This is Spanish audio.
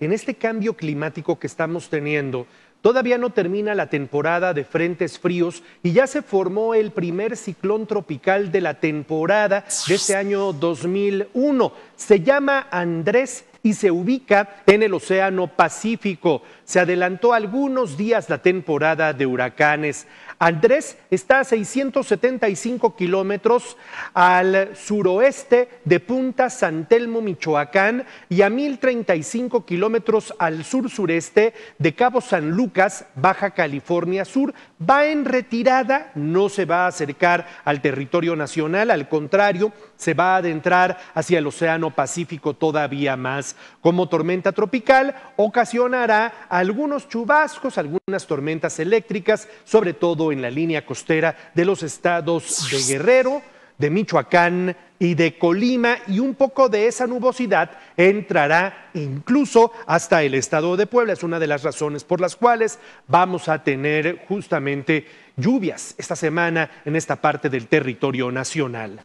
en este cambio climático que estamos teniendo, Todavía no termina la temporada de frentes fríos y ya se formó el primer ciclón tropical de la temporada de este año 2001. Se llama Andrés y se ubica en el Océano Pacífico. Se adelantó algunos días la temporada de huracanes. Andrés está a 675 kilómetros al suroeste de Punta San Telmo, Michoacán, y a 1035 kilómetros al sur-sureste de Cabo San Lucas, Baja California Sur. Va en retirada, no se va a acercar al territorio nacional, al contrario, se va a adentrar hacia el Océano Pacífico todavía más. Como tormenta tropical, ocasionará algunos chubascos, algunas tormentas eléctricas, sobre todo en la línea costera de los estados de Guerrero, de Michoacán y de Colima y un poco de esa nubosidad entrará incluso hasta el estado de Puebla. Es una de las razones por las cuales vamos a tener justamente lluvias esta semana en esta parte del territorio nacional.